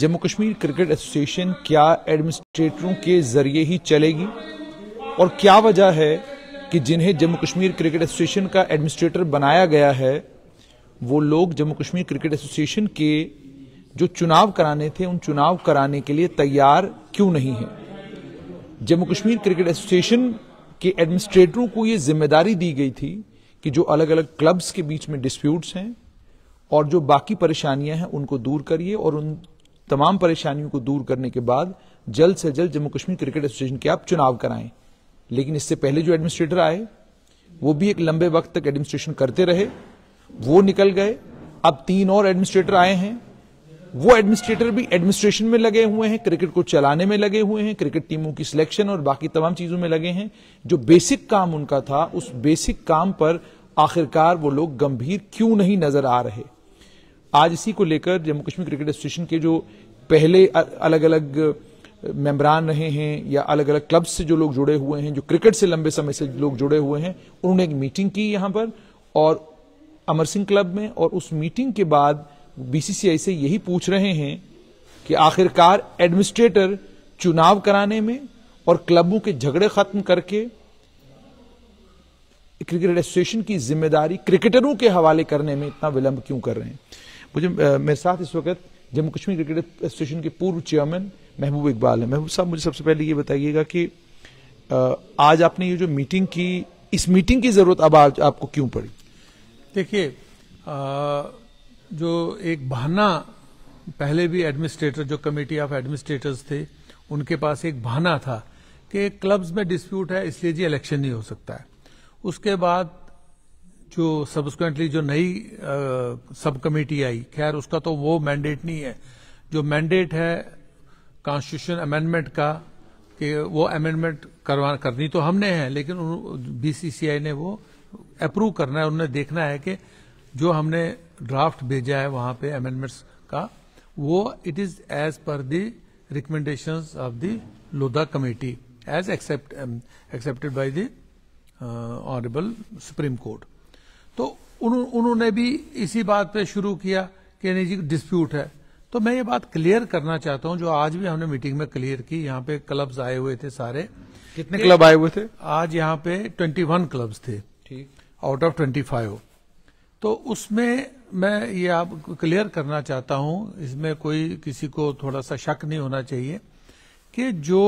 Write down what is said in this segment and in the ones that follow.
Jammu Kashmir cricket association क्या एडमिनिस्ट्रेटरों के जरिए ही चलेगी और क्या वजह है कि जिन्हें जम्मू कश्मीर क्रिकेट एसोसिएशन का एडमिनिस्ट्रेटर बनाया गया है वो लोग जम्मू कश्मीर क्रिकेट एसोसिएशन के जो चुनाव कराने थे उन चुनाव कराने के लिए तैयार क्यों नहीं है जम्मू कश्मीर क्रिकेट एसोसिएशन के एडमिनिस्ट्रेटरों को ये जिम्मेदारी दी गई थी कि जो अलग अलग क्लब्स के बीच में डिस्प्यूट्स हैं और जो बाकी परेशानियां हैं उनको दूर करिए और उन तमाम परेशानियों को दूर करने के बाद जल्द से जल्द जम्मू कश्मीर क्रिकेट एसोसिएशन के आप चुनाव कराएं लेकिन इससे पहले जो एडमिनिस्ट्रेटर आए वो भी एक लंबे वक्त तक एडमिनिस्ट्रेशन करते रहे वो निकल गए अब तीन और एडमिनिस्ट्रेटर आए हैं वो एडमिनिस्ट्रेटर भी एडमिनिस्ट्रेशन में लगे हुए हैं क्रिकेट को चलाने में लगे हुए हैं क्रिकेट टीमों की सिलेक्शन और बाकी तमाम चीजों में लगे हैं जो बेसिक काम उनका था उस बेसिक काम पर आखिरकार वो लोग गंभीर क्यों नहीं नजर आ रहे आज इसी को लेकर जम्मू कश्मीर क्रिकेट एसोसिएशन के जो पहले अलग अलग मेम्बरान रहे हैं या अलग अलग क्लब्स से जो लोग जुड़े हुए हैं जो क्रिकेट से लंबे समय से लोग जुड़े हुए हैं उन्होंने एक मीटिंग की यहां पर और अमर सिंह क्लब में और उस मीटिंग के बाद बीसीसीआई से यही पूछ रहे हैं कि आखिरकार एडमिनिस्ट्रेटर चुनाव कराने में और क्लबों के झगड़े खत्म करके क्रिकेट एसोसिएशन की जिम्मेदारी क्रिकेटरों के हवाले करने में इतना विलंब क्यों कर रहे हैं मुझे मेरे साथ इस वक्त जम्मू कश्मीर क्रिकेट एसोसिएशन के पूर्व चेयरमैन महबूब इकबाल हैं महबूब साहब मुझे सबसे पहले ये बताइएगा कि आज आपने ये जो मीटिंग की इस मीटिंग की ज़रूरत अब आज आपको क्यों पड़ी देखिए जो एक बहाना पहले भी एडमिनिस्ट्रेटर जो कमेटी ऑफ एडमिनिस्ट्रेटर्स थे उनके पास एक बहाना था कि क्लब्स में डिस्प्यूट है इसलिए जी इलेक्शन नहीं हो सकता है उसके बाद जो सब्सिक्वेंटली जो नई सब कमेटी आई खैर उसका तो वो मैंडेट नहीं है जो मैंडेट है कॉन्स्टिट्यूशन अमेंडमेंट का कि वो अमेंडमेंट करवा करनी तो हमने है लेकिन बीसीसीआई ने वो अप्रूव करना है उन्होंने देखना है कि जो हमने ड्राफ्ट भेजा है वहां पे अमेंडमेंट्स का वो it is as per the recommendation of the Lodha committee as accepted by the honourable supreme court तो उन्होंने भी इसी बात पे शुरू किया कि नहीं जी डिस्प्यूट है तो मैं ये बात क्लियर करना चाहता हूँ जो आज भी हमने मीटिंग में क्लियर की यहाँ पे क्लब्स आए हुए थे सारे कितने क्लब आए हुए थे आज यहाँ पे 21 क्लब्स थे ठीक आउट ऑफ 25 तो उसमें मैं ये आप क्लियर करना चाहता हूँ इसमें कोई किसी को थोड़ा सा शक नहीं होना चाहिए कि जो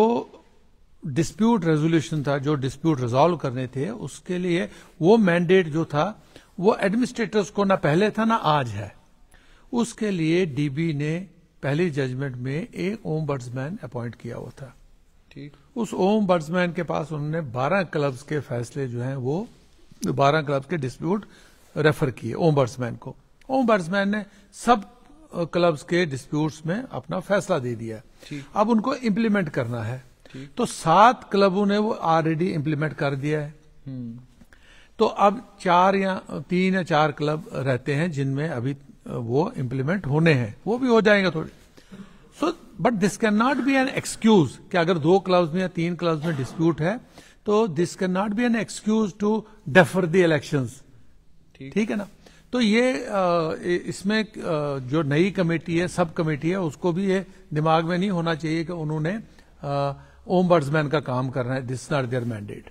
डिस्प्यूट रेजोल्यूशन था जो डिस्प्यूट रिजोल्व करने थे उसके लिए वो मैंडेट जो था वो एडमिनिस्ट्रेटर्स को ना पहले था ना आज है उसके लिए डीबी ने पहली जजमेंट में एक ओम बर्ड्समैन अपॉइंट किया हुआ था ठीक उस ओम बर्ड्समैन के पास उन्होंने 12 क्लब्स के फैसले जो हैं वो 12 क्लब्स के डिस्प्यूट रेफर किए ओम बर्ड्समैन को ओम बर्ड्समैन ने सब क्लब्स के डिस्प्यूट्स में अपना फैसला दे दिया अब उनको इम्प्लीमेंट करना है तो सात क्लबों ने वो ऑलरेडी इम्प्लीमेंट कर दिया है हम्म। तो अब चार या तीन या चार क्लब रहते हैं जिनमें अभी वो इम्प्लीमेंट होने हैं वो भी हो जाएंगे थोड़े so but this can not be an excuse कि अगर दो क्लब्स में या तीन क्लब्स में डिस्प्यूट है तो this can not be an excuse to defer the election ठीक है ना तो ये इसमें जो नई कमेटी है सब कमेटी है उसको भी ये दिमाग में नहीं होना चाहिए कि उन्होंने ओम बर्ड्समैन का काम करना है दिस नॉट देयर मैंडेट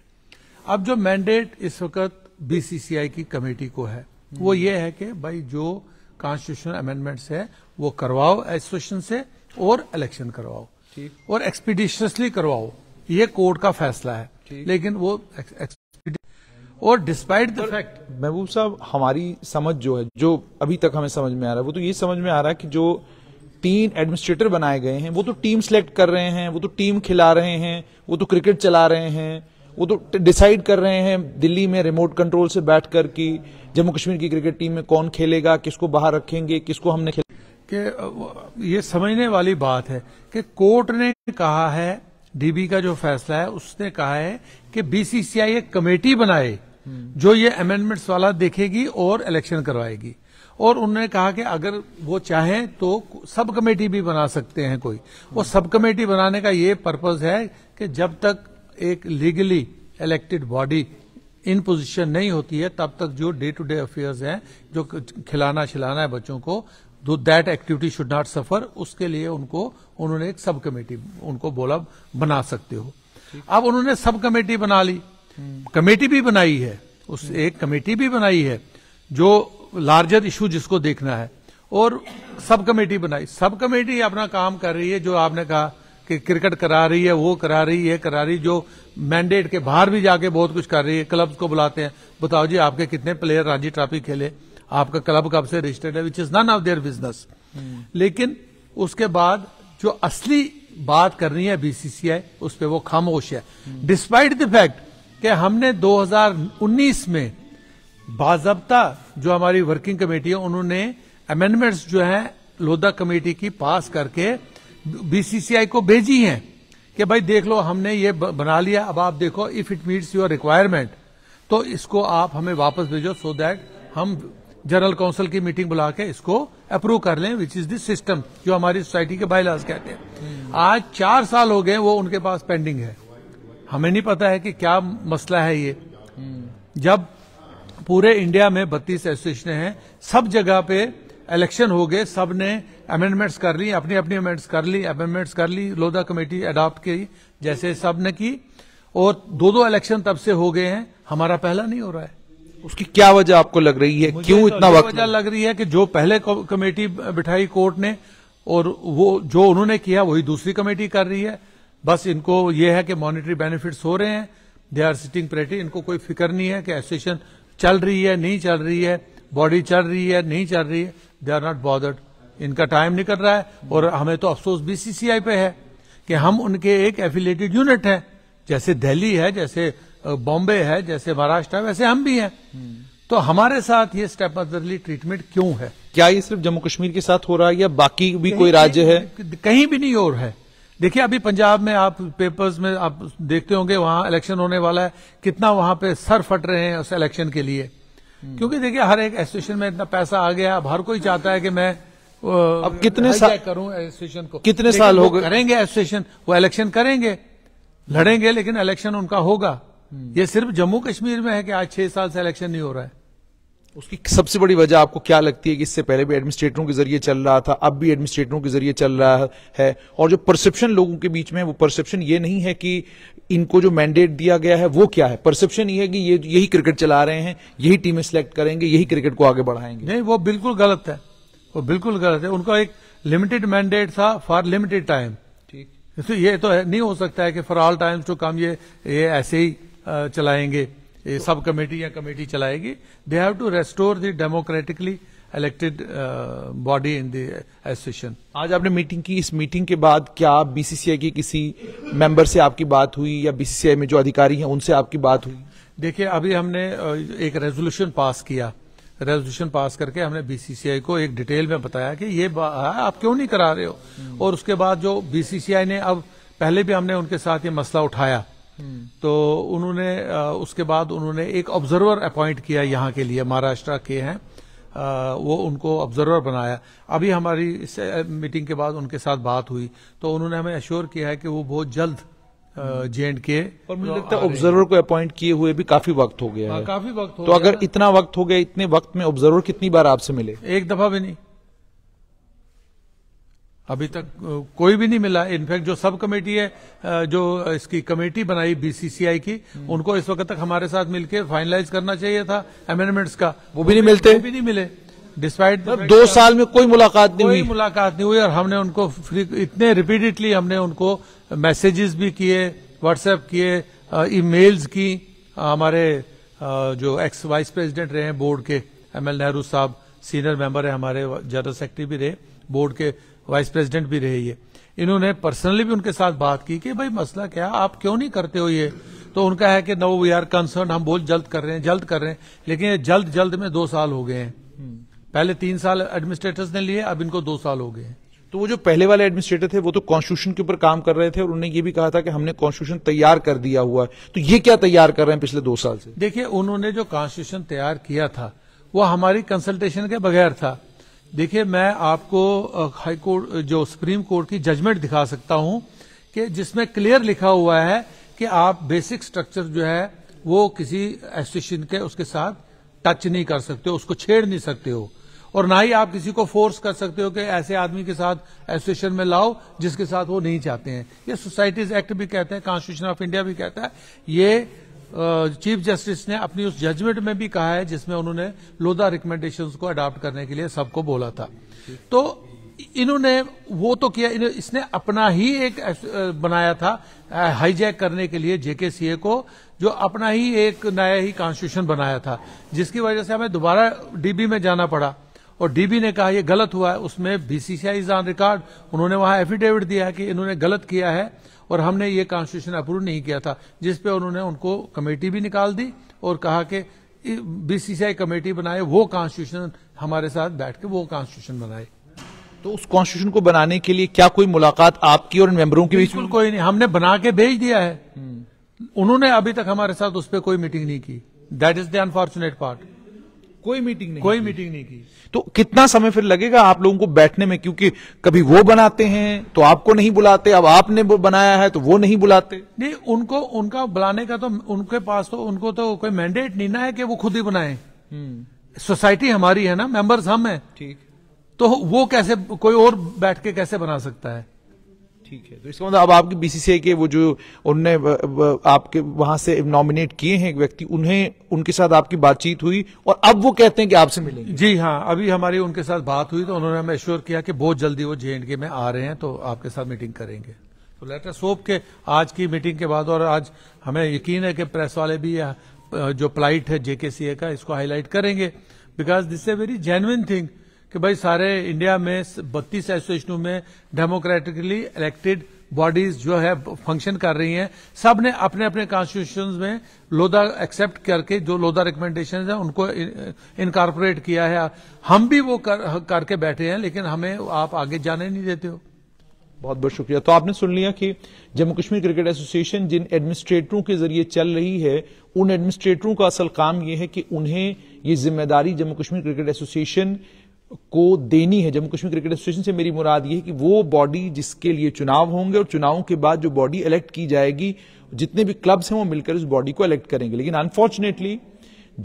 अब जो मैंडेट इस वक्त बीसीसीआई की कमेटी को है वो ये है कि भाई जो कॉन्स्टिट्यूशन अमेंडमेंट्स है वो करवाओ एसोसिएशन से और इलेक्शन करवाओ और एक्सपीडिशियसली करवाओ ये कोर्ट का फैसला है लेकिन वो और डिस्पाइट द फैक्ट महबूब साहब हमारी समझ जो है जो अभी तक हमें समझ में आ रहा है वो तो ये समझ में आ रहा है कि जो तीन एडमिनिस्ट्रेटर बनाए गए हैं वो तो टीम सेलेक्ट कर रहे हैं वो तो टीम खिला रहे हैं वो तो क्रिकेट चला रहे हैं वो तो डिसाइड कर रहे हैं दिल्ली में रिमोट कंट्रोल से बैठकर कि जम्मू कश्मीर की क्रिकेट टीम में कौन खेलेगा किसको बाहर रखेंगे किसको हमने खेल के ये समझने वाली बात है कि कोर्ट ने कहा है डीबी का जो फैसला है उसने कहा है कि बीसीसीआई एक कमेटी बनाए जो ये अमेंडमेंट्स वाला देखेगी और इलेक्शन करवाएगी और उन्होंने कहा कि अगर वो चाहें तो सब कमेटी भी बना सकते हैं कोई वो सब कमेटी बनाने का ये पर्पज है कि जब तक एक legally elected body in position नहीं होती है तब तक जो डे टू डे अफेयर्स हैं जो खिलाना छिलाना है बच्चों को दो that activity should not suffer उसके लिए उनको उन्होंने एक सब कमेटी उनको बोला बना सकते हो अब उन्होंने सब कमेटी बना ली कमेटी भी बनाई है उस एक कमेटी भी बनाई है जो लार्जर इशू जिसको देखना है और सब कमेटी बनाई सब कमेटी अपना काम कर रही है जो आपने कहा कि क्रिकेट करा रही है वो करा रही है करा रही जो मैंडेट के बाहर भी जाके बहुत कुछ कर रही है क्लब्स को बुलाते हैं बताओ जी आपके कितने प्लेयर रांझी ट्रॉफी खेले आपका क्लब कब से रजिस्टर्ड है which is none of their business लेकिन उसके बाद जो असली बात करनी है बीसीसीआई उस पर वो खामोश है डिस्पाइट द फैक्ट कि हमने 2019 में बाजबता जो हमारी वर्किंग कमेटी है उन्होंने अमेंडमेंट्स जो है लोधा कमेटी की पास करके बीसीसीआई को भेजी है कि भाई देख लो हमने ये बना लिया अब आप देखो if it meets your requirement तो इसको आप हमें वापस भेजो सो दैट हम जनरल काउंसिल की मीटिंग बुला के इसको अप्रूव कर लें विच इज दिस सिस्टम जो हमारी सोसाइटी के बाइलाज कहते हैं हम्म। आज चार साल हो गए वो उनके पास पेंडिंग है हमें नहीं पता है कि क्या मसला है ये हम्म। जब पूरे इंडिया में बत्तीस एसोसिएशन हैं सब जगह पे इलेक्शन हो गए सब ने अमेंडमेंट्स कर ली अपनी अपनी अमेंडमेंट्स कर ली अमेंडमेंट्स कर ली लोधा कमेटी अडॉप्ट की जैसे सब ने की और दो दो इलेक्शन तब से हो गए हैं हमारा पहला नहीं हो रहा है उसकी क्या वजह आपको लग रही है क्यों तो इतना वक्त वजह लग रही है कि जो पहले कमेटी बिठाई कोर्ट ने और वो जो उन्होंने किया वही दूसरी कमेटी कर रही है बस इनको ये है कि मॉनिटरी बेनिफिट्स हो रहे हैं दे आर सिटिंग प्रेटी इनको कोई फिक्र नहीं है कि एसोसिएशन चल रही है नहीं चल रही है बॉडी चल रही है नहीं चल रही है दे आर नॉट बॉदर्ड इनका टाइम निकल रहा है और हमें तो अफसोस बीसीसीआई पे है कि हम उनके एक एफिलेटेड यूनिट हैं जैसे दिल्ली है जैसे बॉम्बे है जैसे महाराष्ट्र है वैसे हम भी हैं तो हमारे साथ ये स्टेप मदरली ट्रीटमेंट क्यों है क्या ये सिर्फ जम्मू कश्मीर के साथ हो रहा है या बाकी भी कोई राज्य है कहीं भी नहीं और है देखिए अभी पंजाब में आप पेपर्स में आप देखते होंगे वहां इलेक्शन होने वाला है कितना वहां पे सर फट रहे हैं उस इलेक्शन के लिए क्योंकि देखिए हर एक एसोसिएशन में इतना पैसा आ गया अब हर कोई चाहता है कि मैं अब कितने साल करूं एसोसिएशन को कितने साल हो गए करेंगे एसोसिएशन वो इलेक्शन करेंगे लड़ेंगे लेकिन इलेक्शन उनका होगा हम्म। ये सिर्फ जम्मू कश्मीर में है कि आज छह साल से इलेक्शन नहीं हो रहा है उसकी सबसे बड़ी वजह आपको क्या लगती है कि इससे पहले भी एडमिनिस्ट्रेटरों के जरिए चल रहा था अब भी एडमिनिस्ट्रेटरों के जरिए चल रहा है और जो परसेप्शन लोगों के बीच में वो परसेप्शन ये नहीं है कि इनको जो मैंडेट दिया गया है वो क्या है परसेप्शन ये है कि ये यही क्रिकेट चला रहे हैं यही टीमें सिलेक्ट करेंगे यही क्रिकेट को आगे बढ़ाएंगे नहीं वो बिल्कुल गलत है वो बिल्कुल गलत है उनका एक लिमिटेड मैंडेट था फॉर लिमिटेड टाइम ठीक तो ये तो नहीं हो सकता है कि for all times to come ये ये ऐसे ही चलाएंगे ये सब तो- कमेटी या कमेटी चलाएगी they have to restore the democratically elected body in the आज आपने मीटिंग की इस मीटिंग के बाद क्या बीसीसीआई के किसी मेंबर से आपकी बात हुई या बीसीसीआई में जो अधिकारी हैं उनसे आपकी बात हुई देखिए अभी हमने एक रेजोल्यूशन पास किया रेजोल्यूशन पास करके हमने बीसीसीआई को एक डिटेल में बताया कि ये आप क्यों नहीं करा रहे हो हम्म। और उसके बाद जो बीसीसीआई ने अब पहले भी हमने उनके साथ ये मसला उठाया हम्म। तो उन्होंने उसके बाद उन्होंने एक ऑब्जर्वर अपॉइंट किया यहाँ के लिए महाराष्ट्र के हैं आ, वो उनको ऑब्जर्वर बनाया अभी हमारी इस मीटिंग के बाद उनके साथ बात हुई तो उन्होंने हमें एश्योर किया है कि वो बहुत जल्द जे एंड के और मुझे लगता है ऑब्जर्वर को अपॉइंट किए हुए भी काफी वक्त हो गया हाँ, है काफी वक्त हो तो अगर इतना वक्त हो गया इतने वक्त में ऑब्जर्वर कितनी बार आपसे मिले एक दफा भी नहीं अभी तक कोई भी नहीं मिला इनफैक्ट जो सब कमेटी है जो इसकी कमेटी बनाई बीसीसीआई की हम्म। उनको इस वक्त तक हमारे साथ मिलकर फाइनलाइज करना चाहिए था अमेंडमेंट्स का वो भी नहीं मिलते भी नहीं मिले डिस्पाइट मतलब दो साल में कोई मुलाकात नहीं हुई मुलाकात नहीं हुई और हमने उनको फ्री इतने रिपीटेडली हमने उनको मैसेजेस भी किए व्हाट्सएप किए ईमेल्स की हमारे जो एक्स वाइस प्रेसिडेंट रहे हैं बोर्ड के एम एल नेहरू साहब सीनियर मेंबर है हमारे जनरल सेक्रेटरी भी रहे बोर्ड के वाइस प्रेसिडेंट भी रहे ये इन्होंने पर्सनली भी उनके साथ बात की कि भाई मसला क्या आप क्यों नहीं करते हो ये तो उनका है कि नो वी आर कंसर्न हम बहुत जल्द कर रहे हैं जल्द कर रहे हैं लेकिन ये जल्द जल्द में दो साल हो गए हैं हम्म। पहले तीन साल एडमिनिस्ट्रेटर्स ने लिए अब इनको दो साल हो गए हैं तो वो जो पहले वाले एडमिनिस्ट्रेटर थे वो तो कॉन्स्टिट्यूशन के ऊपर काम कर रहे थे और उन्होंने ये भी कहा था कि हमने कॉन्स्टिट्यूशन तैयार कर दिया हुआ है तो ये क्या तैयार कर रहे हैं पिछले दो साल से देखिए उन्होंने जो कॉन्स्टिट्यूशन तैयार किया था वो हमारी कंसल्टेशन के बगैर था देखिए मैं आपको हाईकोर्ट जो सुप्रीम कोर्ट की जजमेंट दिखा सकता हूं कि जिसमें क्लियर लिखा हुआ है कि आप बेसिक स्ट्रक्चर जो है वो किसी एसोसिएशन के उसके साथ टच नहीं कर सकते हो उसको छेड़ नहीं सकते हो और ना ही आप किसी को फोर्स कर सकते हो कि ऐसे आदमी के साथ एसोसिएशन में लाओ जिसके साथ वो नहीं चाहते हैं ये सोसाइटीज एक्ट भी कहते हैं कॉन्स्टिट्यूशन ऑफ इंडिया भी कहता है ये चीफ जस्टिस ने अपनी उस जजमेंट में भी कहा है जिसमें उन्होंने लोधा रिकमेंडेशन को अडॉप्ट करने के लिए सबको बोला था तो इन्होंने वो तो किया इसने अपना ही एक बनाया था हाईजैक करने के लिए जेकेसीए को जो अपना ही एक नया ही कॉन्स्टिट्यूशन बनाया था जिसकी वजह से हमें दोबारा डीबी में जाना पड़ा और डीबी ने कहा यह गलत हुआ है उसमें बीसीसीआई इज ऑन रिकॉर्ड उन्होंने वहां एफिडेविट दिया है कि इन्होंने गलत किया है और हमने ये कॉन्स्टिट्यूशन अप्रूव नहीं किया था जिसपे उन्होंने उनको कमेटी भी निकाल दी और कहा कि बीसीसीआई कमेटी बनाए वो कॉन्स्टिट्यूशन हमारे साथ बैठ के वो कॉन्स्टिट्यूशन बनाए तो उस कॉन्स्टिट्यूशन को बनाने के लिए क्या कोई मुलाकात आपकी और मेंबरों की बिल्कुल कोई नहीं हमने बना के भेज दिया है हम्म। उन्होंने अभी तक हमारे साथ उस पर कोई मीटिंग नहीं की that is the unfortunate part कोई मीटिंग नहीं कोई मीटिंग नहीं की तो कितना समय फिर लगेगा आप लोगों को बैठने में क्योंकि कभी वो बनाते हैं तो आपको नहीं बुलाते अब आपने बनाया है तो वो नहीं बुलाते नहीं उनको उनका बुलाने का तो उनके पास तो उनको तो कोई मैंडेट नहीं ना है कि वो खुद ही बनाए सोसाइटी हम्म। हमारी है ना मेंबर्स हम हैं ठीक तो वो कैसे कोई और बैठ के कैसे बना सकता है ठीक है तो इसका मतलब अब आपकी बीसीसीआई के वो जो उनने आपके वहां से नॉमिनेट किए हैं एक व्यक्ति उन्हें उनके साथ आपकी बातचीत हुई और अब वो कहते हैं कि आपसे मिलेंगे जी हाँ अभी हमारी उनके साथ बात हुई तो उन्होंने हमें एश्योर किया कि बहुत जल्दी वो जे में आ रहे हैं तो आपके साथ मीटिंग करेंगे तो लेटर सोप के आज की मीटिंग के बाद और आज हमें यकीन है कि प्रेस वाले भी जो प्लाइट है जेके का इसको हाईलाइट करेंगे because this a very genuine thing कि भाई सारे इंडिया में बत्तीस एसोसिएशनों में डेमोक्रेटिकली इलेक्टेड बॉडीज जो है फंक्शन कर रही हैं सब ने अपने अपने कॉन्स्टिट्यूशन में लोधा एक्सेप्ट करके जो लोधा रिकमेंडेशन है उनको इनकारपोरेट किया है हम भी वो कर, करके बैठे हैं लेकिन हमें आप आगे जाने नहीं देते हो बहुत बहुत शुक्रिया तो आपने सुन लिया कि जम्मू कश्मीर क्रिकेट एसोसिएशन जिन एडमिनिस्ट्रेटरों के जरिए चल रही है उन एडमिनिस्ट्रेटरों का असल काम यह है कि उन्हें ये जिम्मेदारी जम्मू कश्मीर क्रिकेट एसोसिएशन को देनी है जम्मू कश्मीर क्रिकेट एसोसिएशन से मेरी मुराद ये है कि वो बॉडी जिसके लिए चुनाव होंगे और चुनाव के बाद जो बॉडी इलेक्ट की जाएगी जितने भी क्लब्स हैं वो मिलकर उस बॉडी को इलेक्ट करेंगे लेकिन unfortunately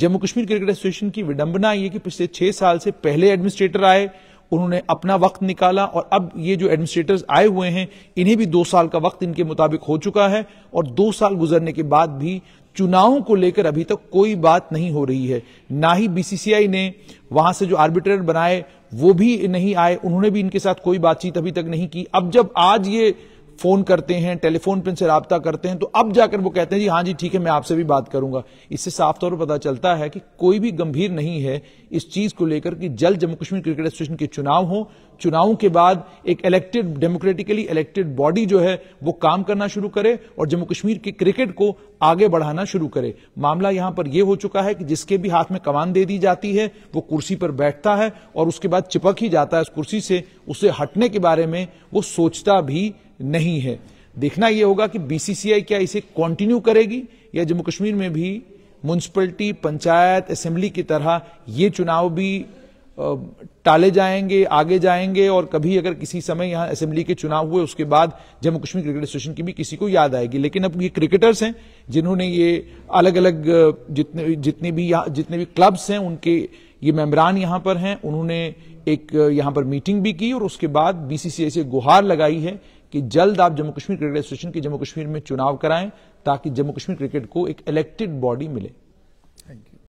Jammu Kashmir cricket association की विडंबना ये कि पिछले छह साल से पहले एडमिनिस्ट्रेटर आए उन्होंने अपना वक्त निकाला और अब ये जो एडमिनिस्ट्रेटर्स आए हुए हैं इन्हें भी दो साल का वक्त इनके मुताबिक हो चुका है और दो साल गुजरने के बाद भी चुनावों को लेकर अभी तक कोई बात नहीं हो रही है ना ही बीसीसीआई ने वहां से जो आर्बिट्रेटर बनाए वो भी नहीं आए उन्होंने भी इनके साथ कोई बातचीत अभी तक नहीं की अब जब आज ये फ़ोन करते हैं टेलीफोन पर इनसे रबता करते हैं तो अब जाकर वो कहते हैं जी हाँ जी ठीक है मैं आपसे भी बात करूंगा इससे साफ तौर पर पता चलता है कि कोई भी गंभीर नहीं है इस चीज़ को लेकर कि जल्द जम्मू कश्मीर क्रिकेट एसोसिएशन के चुनाव हो चुनाव के बाद एक इलेक्टेड डेमोक्रेटिकली इलेक्टेड बॉडी जो है वो काम करना शुरू करे और जम्मू कश्मीर के क्रिकेट को आगे बढ़ाना शुरू करे मामला यहां पर यह हो चुका है कि जिसके भी हाथ में कमान दे दी जाती है वो कुर्सी पर बैठता है और उसके बाद चिपक ही जाता है उस कुर्सी से उसे हटने के बारे में वो सोचता भी नहीं है देखना यह होगा कि बीसीसीआई क्या इसे कंटिन्यू करेगी या जम्मू कश्मीर में भी म्यूनसिपलिटी पंचायत असेंबली की तरह ये चुनाव भी टाले जाएंगे आगे जाएंगे और कभी अगर किसी समय यहां असेंबली के चुनाव हुए उसके बाद जम्मू कश्मीर क्रिकेट एसोसिएशन की भी किसी को याद आएगी लेकिन अब ये क्रिकेटर्स हैं जिन्होंने ये अलग अलग जितने जितने भी जितने भी क्लब्स हैं उनके ये मेम्बरान यहां पर हैं उन्होंने एक यहां पर मीटिंग भी की और उसके बाद बीसीसीआई से गुहार लगाई है कि जल्द आप जम्मू कश्मीर क्रिकेट एसोसिएशन की जम्मू कश्मीर में चुनाव कराएं ताकि जम्मू कश्मीर क्रिकेट को एक इलेक्टेड बॉडी मिले